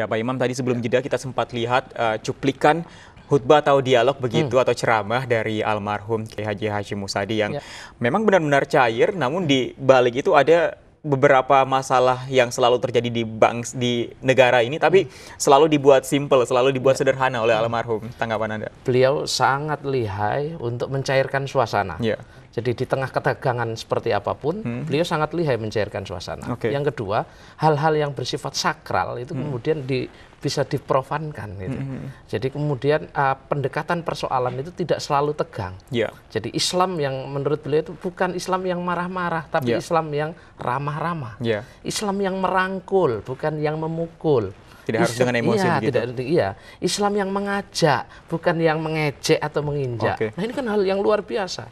Ya Pak Imam, tadi sebelum ya. jeda kita sempat lihat uh, cuplikan khutbah atau dialog begitu hmm. atau ceramah dari almarhum Kiai Haji Hashim Musadi yang ya. memang benar-benar cair namun di balik itu ada beberapa masalah yang selalu terjadi di bank di negara ini tapi hmm. selalu dibuat simple, selalu dibuat ya. sederhana oleh hmm. almarhum. Tanggapan Anda? Beliau sangat lihai untuk mencairkan suasana. Ya. Jadi di tengah ketegangan seperti apapun, hmm. beliau sangat lihai mencairkan suasana. Okay. Yang kedua, hal-hal yang bersifat sakral itu hmm. kemudian di, bisa diprofankan. Gitu. Hmm. Jadi kemudian uh, pendekatan persoalan itu tidak selalu tegang. Yeah. Jadi Islam yang menurut beliau itu bukan Islam yang marah-marah, tapi yeah. Islam yang ramah-ramah. Yeah. Islam yang merangkul, bukan yang memukul tidak harus dengan emosi iya, begitu. Tidak, iya, Islam yang mengajak, bukan yang mengejek atau menginjak. Okay. Nah ini kan hal yang luar biasa.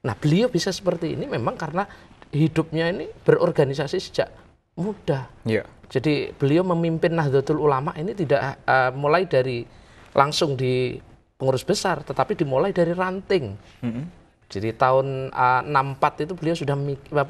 Nah, beliau bisa seperti ini memang karena hidupnya ini berorganisasi sejak muda. Yeah. Jadi beliau memimpin Nahdlatul Ulama ini tidak uh, mulai dari langsung di pengurus besar, tetapi dimulai dari ranting. Mm -hmm. Jadi tahun uh, eh, 64 itu beliau sudah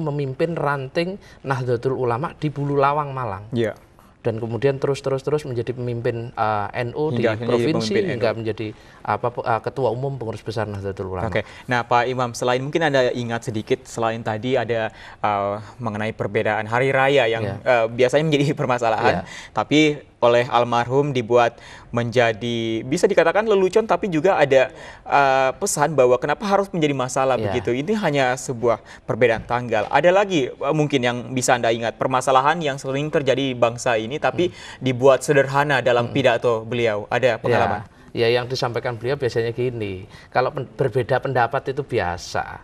memimpin ranting Nahdlatul Ulama di Bulu Lawang Malang. Yeah dan kemudian terus terus terus menjadi pemimpin uh, eh, NU hingga di provinsi hingga NU. menjadi apa uh, ketua umum pengurus besar Nahdlatul Ulama. Oke. Nah, Pak Imam, selain mungkin Anda ingat sedikit selain tadi ada uh, mengenai perbedaan hari raya yang yeah. Ya. uh, biasanya menjadi permasalahan, yeah. tapi oleh almarhum dibuat menjadi bisa dikatakan lelucon tapi juga ada uh, pesan bahwa kenapa harus menjadi masalah yeah. begitu. Ini hanya sebuah perbedaan tanggal. Ada lagi uh, mungkin yang bisa Anda ingat permasalahan yang sering terjadi di bangsa ini tapi hmm. dibuat sederhana dalam hmm. pidato beliau. Ada iya. pengalaman? Ya, ya yang disampaikan beliau biasanya gini, kalau pen berbeda pendapat itu biasa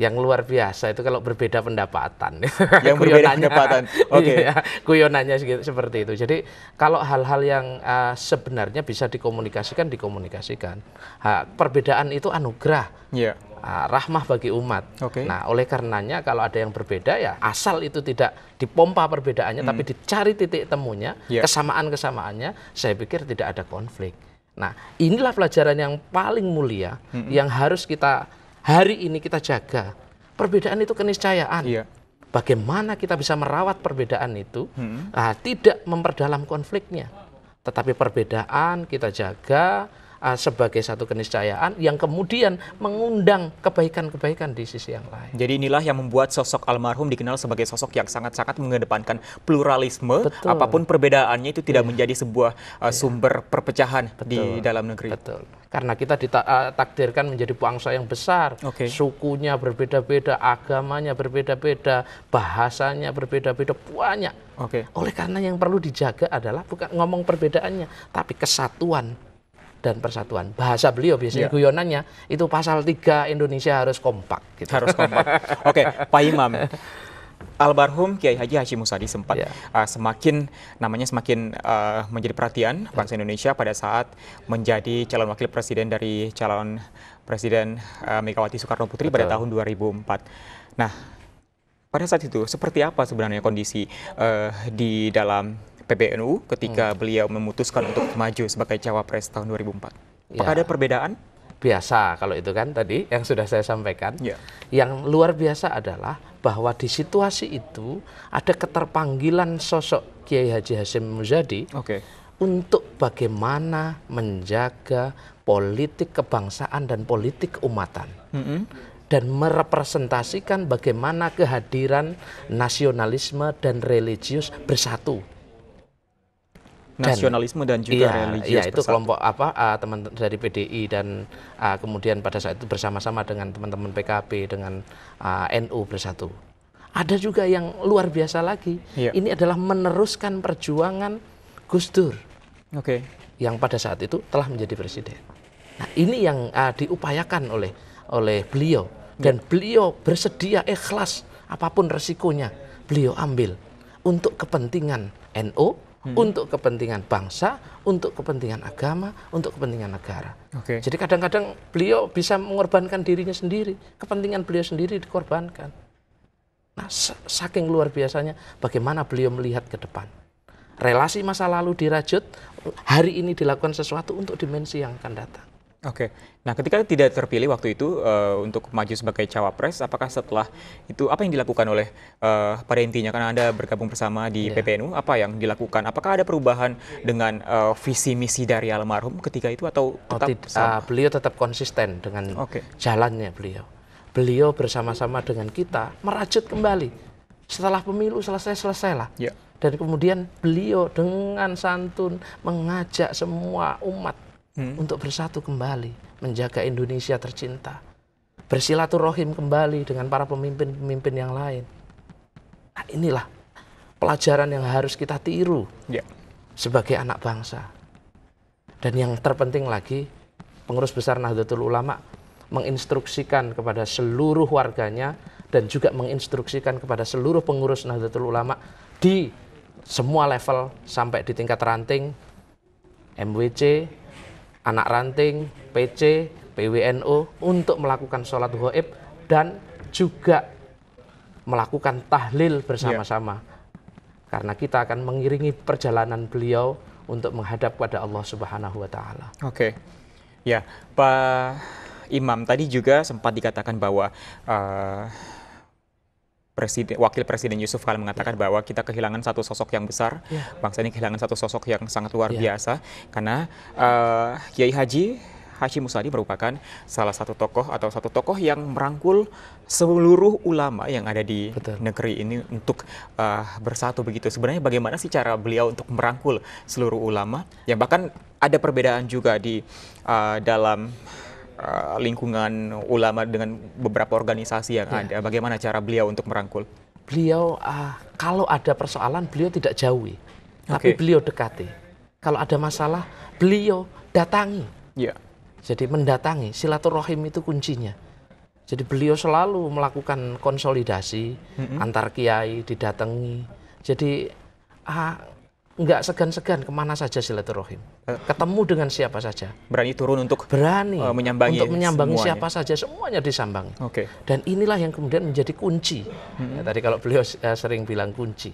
yang luar biasa itu kalau berbeda pendapatan. Yang berbeda pendapatan. Oke. Okay. Iya, kuyonannya seperti itu. Jadi kalau hal-hal yang uh, sebenarnya bisa dikomunikasikan dikomunikasikan. Ha, perbedaan itu anugerah. Yeah. Uh, rahmah bagi umat. Okay. Nah, oleh karenanya kalau ada yang berbeda ya asal itu tidak dipompa perbedaannya, hmm. tapi dicari titik temunya, yeah. kesamaan kesamaannya, saya pikir tidak ada konflik. Nah, inilah pelajaran yang paling mulia mm -hmm. yang harus kita hari ini kita jaga perbedaan itu keniscayaan. Iya. Bagaimana kita bisa merawat perbedaan itu, hmm. nah, tidak memperdalam konfliknya, tetapi perbedaan kita jaga uh, sebagai satu keniscayaan yang kemudian mengundang kebaikan-kebaikan di sisi yang lain. Jadi inilah yang membuat sosok almarhum dikenal sebagai sosok yang sangat-sangat mengedepankan pluralisme, Betul. apapun perbedaannya itu tidak yeah. menjadi sebuah uh, yeah. Iya. sumber perpecahan Betul. di dalam negeri. Betul. Karena kita ditakdirkan ah, menjadi bangsa yang besar, okay. sukunya berbeda-beda, agamanya berbeda-beda, bahasanya berbeda-beda banyak. Okay. Oleh karena yang perlu dijaga adalah bukan ngomong perbedaannya, tapi kesatuan dan persatuan. Bahasa beliau biasanya yeah. guyonannya itu pasal 3 Indonesia harus kompak gitu. Harus kompak. Oke, okay, Pak Imam. Almarhum Kiai Haji Hashim Musadi sempat yeah. uh, semakin namanya semakin uh, menjadi perhatian bangsa Indonesia pada saat menjadi calon wakil presiden dari calon presiden uh, Megawati Soekarno Putri Betul. pada tahun 2004. Nah, pada saat itu seperti apa sebenarnya kondisi uh, di dalam PBNU ketika hmm. beliau memutuskan untuk maju sebagai cawapres tahun 2004. Ya. Apakah ya. ada perbedaan? Biasa kalau itu kan tadi yang sudah saya sampaikan. Ya. Yang luar biasa adalah bahwa di situasi itu ada keterpanggilan sosok Kiai Haji Hasyim Muzadi okay. untuk bagaimana menjaga politik kebangsaan dan politik umatan Mm -hmm dan merepresentasikan bagaimana kehadiran nasionalisme dan religius bersatu nasionalisme dan juga iya, religius. Iya, itu kelompok apa uh, teman dari PDI dan uh, kemudian pada saat itu bersama-sama dengan teman-teman PKB dengan uh, ah, NU bersatu. Ada juga yang luar biasa lagi. Iya. Ini adalah meneruskan perjuangan Gus Dur. Okay. Yang pada saat itu telah menjadi presiden. Nah, ini yang uh, diupayakan oleh oleh beliau iya. dan iya. beliau bersedia ikhlas apapun resikonya beliau ambil untuk kepentingan NU, NO, hmm. untuk kepentingan bangsa, untuk kepentingan agama, untuk kepentingan negara. Okay. Jadi kadang-kadang beliau bisa mengorbankan dirinya sendiri, kepentingan beliau sendiri dikorbankan. Nah, saking luar biasanya bagaimana beliau melihat ke depan. Relasi masa lalu dirajut, hari ini dilakukan sesuatu untuk dimensi yang akan datang. Oke, nah ketika tidak terpilih waktu itu uh, untuk maju sebagai cawapres, apakah setelah itu apa yang dilakukan oleh uh, pada intinya karena anda bergabung bersama di yeah. PPNU, apa yang dilakukan? Apakah ada perubahan iya. dengan uh, visi misi dari almarhum ketika itu atau oh, tetap? Oh, uh, beliau tetap konsisten dengan okay. jalannya beliau. Beliau bersama-sama dengan kita merajut kembali setelah pemilu selesai selesailah. Yeah. Dan kemudian beliau dengan santun mengajak semua umat hmm. untuk bersatu kembali, menjaga Indonesia tercinta, bersilaturahim kembali dengan para pemimpin-pemimpin yang lain. Nah, inilah pelajaran yang harus kita tiru yeah. sebagai anak bangsa. Dan yang terpenting lagi, pengurus besar Nahdlatul Ulama menginstruksikan kepada seluruh warganya dan juga menginstruksikan kepada seluruh pengurus Nahdlatul Ulama di semua level sampai di tingkat ranting, MWC, anak ranting, PC, PWNO untuk melakukan sholat goib dan juga melakukan tahlil bersama-sama. Yeah. Karena kita akan mengiringi perjalanan beliau untuk menghadap pada Allah Subhanahu wa taala. Oke. Okay. Ya, Pak Imam tadi juga sempat dikatakan bahwa uh, presiden wakil presiden Yusuf Kala mengatakan bahwa kita kehilangan satu sosok yang besar, yeah. bangsa ini kehilangan satu sosok yang sangat luar yeah. biasa karena uh, Kiai Haji Hashim Musadi merupakan salah satu tokoh atau satu tokoh yang merangkul seluruh ulama yang ada di Betul. negeri ini untuk uh, bersatu begitu. Sebenarnya bagaimana sih cara beliau untuk merangkul seluruh ulama? Yang bahkan ada perbedaan juga di uh, dalam uh, lingkungan ulama dengan beberapa organisasi yang ya. ada. Bagaimana cara beliau untuk merangkul? Beliau uh, kalau ada persoalan beliau tidak jauhi, tapi beliau dekati. Kalau ada masalah beliau datangi. Ya. Jadi mendatangi silaturahim itu kuncinya. Jadi beliau selalu melakukan konsolidasi mm -hmm. antar kiai didatangi. Jadi uh, nggak segan-segan kemana saja silaturahim. Eh. Ketemu dengan siapa saja. Berani turun untuk berani uh, menyambangi untuk menyambangi siapa saja semuanya disambangi. Oke. Okay. Dan inilah yang kemudian menjadi kunci. Hmm. Ya, tadi kalau beliau uh, sering bilang kunci.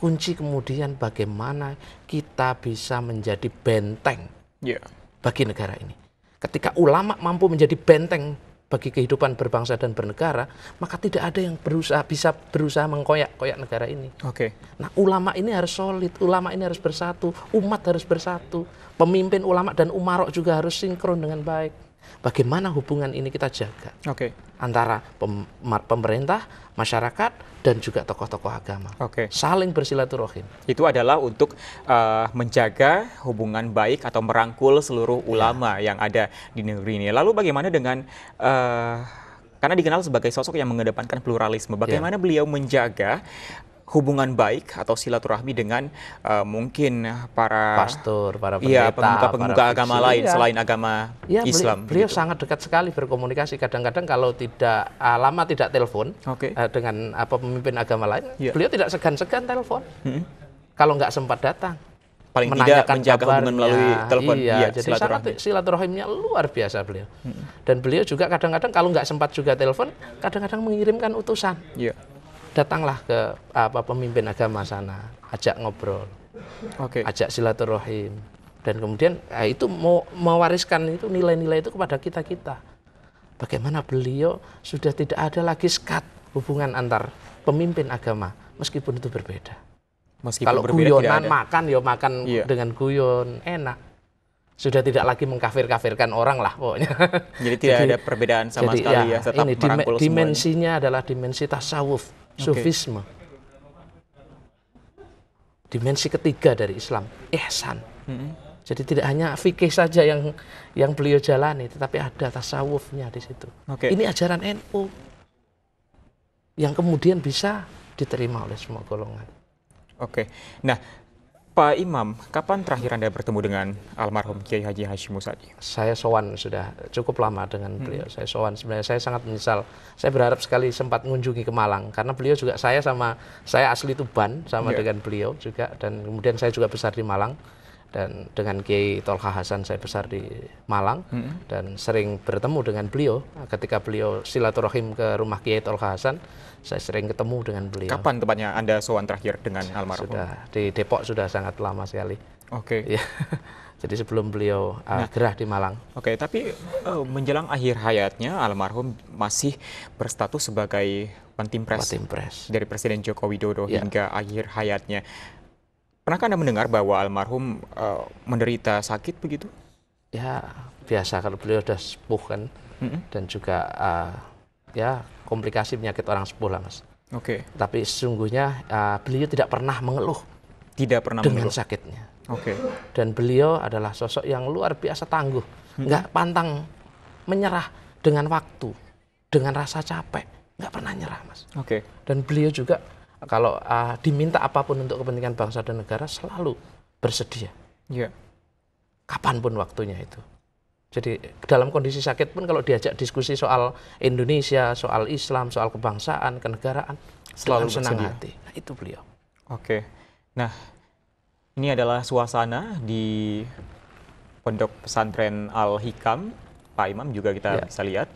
Kunci kemudian bagaimana kita bisa menjadi benteng yeah. bagi negara ini. Ketika ulama mampu menjadi benteng bagi kehidupan berbangsa dan bernegara, maka tidak ada yang berusaha bisa berusaha mengkoyak-koyak negara ini. Oke. Okay. Nah, ulama ini harus solid, ulama ini harus bersatu, umat harus bersatu, pemimpin ulama dan umarok juga harus sinkron dengan baik. Bagaimana hubungan ini kita jaga okay. antara pem pemerintah, masyarakat, dan juga tokoh-tokoh agama. Okay. Saling bersilaturahim. Itu adalah untuk uh, menjaga hubungan baik atau merangkul seluruh ya. ulama ya. yang ada di negeri ini. Lalu bagaimana dengan uh, karena dikenal sebagai sosok yang mengedepankan pluralisme. Ya. Bagaimana ya. beliau menjaga hubungan baik atau silaturahmi dengan uh, mungkin para pastor, para iya, pendeta, ya, agama fiksi, lain ya. selain agama ya, Islam. Beliau, beliau gitu. sangat dekat sekali berkomunikasi. Kadang-kadang kalau tidak uh, lama tidak telepon okay. uh, eh, dengan apa pemimpin agama lain, ya. beliau tidak segan-segan telepon. Hmm. Kalau nggak sempat datang, paling tidak menjaga hubungan melalui telepon. Iya, iya jadi silaturahmi. sangat silaturahimnya luar biasa beliau. Hmm. Dan beliau juga kadang-kadang kalau nggak sempat juga telepon, kadang-kadang mengirimkan utusan. Yeah datanglah ke apa pemimpin agama sana, ajak ngobrol, okay. ajak silaturahim, dan kemudian ya itu mau mewariskan itu nilai-nilai itu kepada kita kita. Bagaimana beliau sudah tidak ada lagi skat hubungan antar pemimpin agama, meskipun itu berbeda. Meskipun Kalau berbeda guyonan makan ya makan iya. dengan guyon enak sudah tidak lagi mengkafir-kafirkan orang lah pokoknya. Jadi tidak jadi, ada perbedaan sama jadi, sekali ya, ya tetap ini dim dimensinya semuanya. adalah dimensi tasawuf sufisme. Okay. Dimensi ketiga dari Islam, ihsan. Hmm. Jadi tidak hanya fikih saja yang yang beliau jalani, tetapi ada tasawufnya di situ. Okay. Ini ajaran NU yang kemudian bisa diterima oleh semua golongan. Oke, okay. nah Pak Imam, kapan terakhir Anda bertemu dengan almarhum Kiai Haji Hashim Musadi? Saya sowan sudah cukup lama dengan hmm. beliau. Hmm. Saya sowan sebenarnya saya sangat menyesal. Saya berharap sekali sempat mengunjungi ke Malang karena beliau juga saya sama saya asli Tuban sama yeah. dengan beliau juga dan kemudian saya juga besar di Malang dan dengan Kiai Tolha Hasan saya besar di Malang hmm. dan sering bertemu dengan beliau ketika beliau silaturahim ke rumah Kiai Tolha Hasan saya sering ketemu dengan beliau kapan tepatnya anda sowan terakhir dengan almarhum sudah di Depok sudah sangat lama sekali oke okay. Iya. jadi sebelum beliau uh, nah, gerah di Malang oke okay, tapi uh, menjelang akhir hayatnya almarhum masih berstatus sebagai Pres, Pres dari Presiden Joko Widodo ya. hingga akhir hayatnya Pernahkah Anda mendengar bahwa almarhum uh, menderita sakit begitu? Ya, biasa kalau beliau sudah sepuh kan. Mm -hmm. Dan juga uh, ya komplikasi penyakit orang sepuh lah, Mas. Oke. Okay. Tapi sesungguhnya uh, beliau tidak pernah mengeluh. Tidak pernah dengan mengeluh. sakitnya. Oke. Okay. Dan beliau adalah sosok yang luar biasa tangguh. Mm -hmm. Nggak pantang menyerah dengan waktu, dengan rasa capek. Nggak pernah nyerah, Mas. Oke. Okay. Dan beliau juga kalau uh, diminta apapun untuk kepentingan bangsa dan negara selalu bersedia. Yeah. Kapanpun waktunya itu. Jadi dalam kondisi sakit pun kalau diajak diskusi soal Indonesia, soal Islam, soal kebangsaan, kenegaraan, selalu senang bersedia. hati. Nah, itu beliau. Oke. Nah, ini adalah suasana di Pondok Pesantren Al Hikam. Pak Imam juga kita yeah. bisa lihat.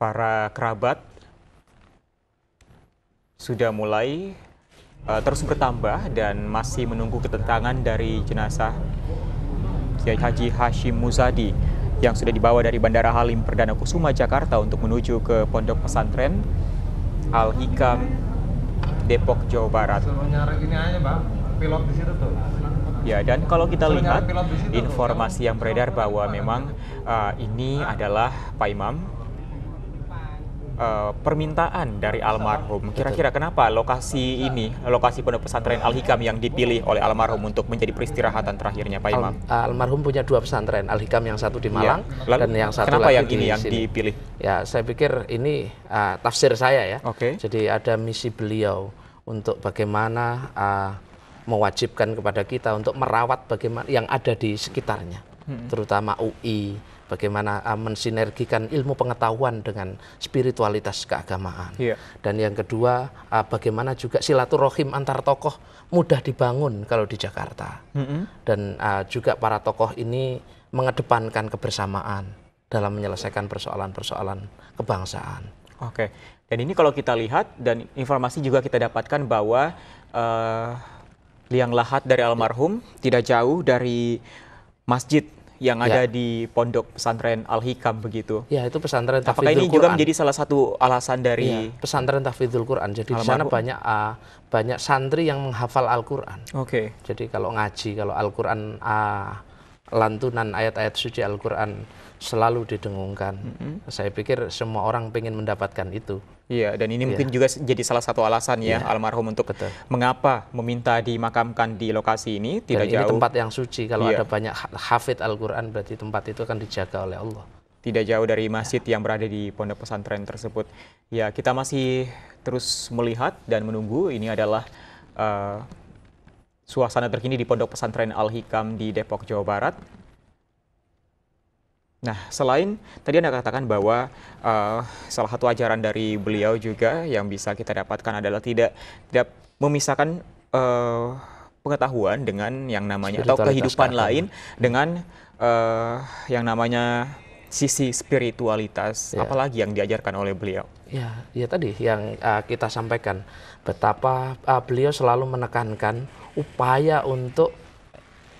para kerabat sudah mulai uh, terus bertambah dan masih menunggu ketentangan dari jenazah Kiai Haji Hashim Muzadi yang sudah dibawa dari Bandara Halim Perdana Kusuma Jakarta untuk menuju ke Pondok Pesantren Al Hikam Depok Jawa Barat. pilot di situ Ya, dan kalau kita lihat informasi yang beredar bahwa memang uh, ini adalah Pak Imam Eh, permintaan dari almarhum. Kira-kira kenapa lokasi ini, lokasi pondok pesantren Al Hikam yang dipilih oleh almarhum untuk menjadi peristirahatan terakhirnya, Pak Imam? Al eh, almarhum punya dua pesantren, Al Hikam yang satu di iya. Malang ya. Lalu, dan yang satu kenapa lagi yang ini di yang dipilih? Ya, saya pikir ini uh, tafsir saya ya. Oke. Okay. Jadi ada misi beliau untuk bagaimana uh, mewajibkan kepada kita untuk merawat bagaimana yang ada di sekitarnya, hmm. terutama UI bagaimana uh, mensinergikan ilmu pengetahuan dengan spiritualitas keagamaan. Yeah. Dan yang kedua, uh, bagaimana juga silaturahim antar tokoh mudah dibangun kalau di Jakarta. Mm -hmm. Dan uh, juga para tokoh ini mengedepankan kebersamaan dalam menyelesaikan persoalan-persoalan kebangsaan. Oke. Okay. Dan ini kalau kita lihat dan informasi juga kita dapatkan bahwa uh, liang lahat dari almarhum tidak jauh dari masjid yang ya. ada ya. di pondok pesantren Al Hikam begitu. Ya itu pesantren Tafidul Apakah ini Quran. juga menjadi salah satu alasan dari ya, pesantren Tafidul Quran. Jadi di sana banyak uh, banyak santri yang menghafal Al Quran. Oke. Okay. Jadi kalau ngaji kalau Al Quran uh, ah, lantunan ayat-ayat suci Al Quran selalu didengungkan. Mm -hmm. Saya pikir semua orang ingin mendapatkan itu. Iya, dan ini iya. mungkin juga jadi salah satu alasan ya iya. almarhum untuk Betul. mengapa meminta dimakamkan di lokasi ini tidak dan jauh. tempat yang suci. Kalau iya. ada banyak hafid Al-Qur'an berarti tempat itu akan dijaga oleh Allah tidak jauh dari masjid yang berada di pondok pesantren tersebut. Ya, kita masih terus melihat dan menunggu. Ini adalah uh, suasana terkini di pondok pesantren Al Hikam di Depok, Jawa Barat. Nah, selain tadi Anda katakan bahwa uh, salah satu ajaran dari beliau juga yang bisa kita dapatkan adalah tidak tidak memisahkan uh, pengetahuan dengan yang namanya atau kehidupan lain hmm. dengan uh, yang namanya sisi spiritualitas, ya. apalagi yang diajarkan oleh beliau. Ya, ya tadi yang uh, kita sampaikan betapa uh, beliau selalu menekankan upaya untuk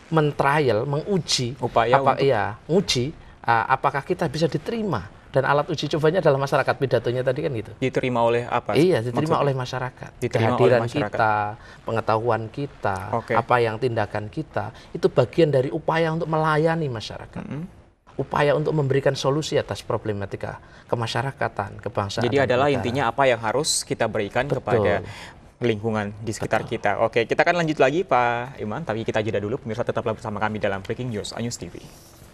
mentrial, menguji upaya apa untuk... iya, uji Ah, apakah kita bisa diterima dan alat uji cobanya adalah masyarakat pidatonya tadi kan gitu diterima oleh apa iya diterima Maksud? oleh masyarakat diterima kehadiran oleh masyarakat. kita pengetahuan kita okay. apa yang tindakan kita itu bagian dari upaya untuk melayani masyarakat mm -hmm. upaya untuk memberikan solusi atas problematika kemasyarakatan kebangsaan jadi adalah negara. intinya apa yang harus kita berikan Betul. kepada lingkungan di sekitar Betul. kita. Oke, kita akan lanjut lagi Pak Iman, tapi kita jeda dulu. Pemirsa tetaplah bersama kami dalam Breaking News, Anyus TV.